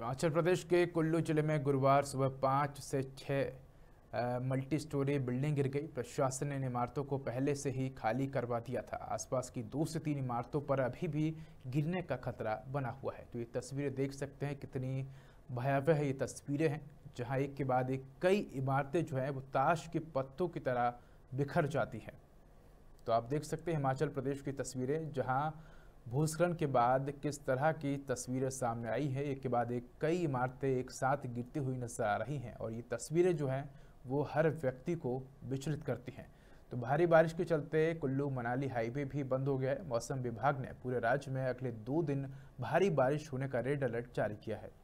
हिमाचल प्रदेश के कुल्लू जिले में गुरुवार सुबह पाँच से छः मल्टी स्टोरी बिल्डिंग गिर गई प्रशासन ने इन इमारतों को पहले से ही खाली करवा दिया था आसपास की दो से तीन इमारतों पर अभी भी गिरने का खतरा बना हुआ है तो ये तस्वीरें देख सकते हैं कितनी भयावह ये तस्वीरें हैं जहाँ एक के बाद एक कई इमारतें जो हैं वो ताश के पत्तों की तरह बिखर जाती हैं तो आप देख सकते हैं हिमाचल प्रदेश की तस्वीरें जहाँ भूस्खलन के बाद किस तरह की तस्वीरें सामने आई है एक के बाद एक कई इमारतें एक साथ गिरती हुई नजर आ रही हैं और ये तस्वीरें जो हैं वो हर व्यक्ति को विचलित करती हैं तो भारी बारिश के चलते कुल्लू मनाली हाईवे भी बंद हो गया है मौसम विभाग ने पूरे राज्य में अगले दो दिन भारी बारिश होने का रेड अलर्ट जारी किया है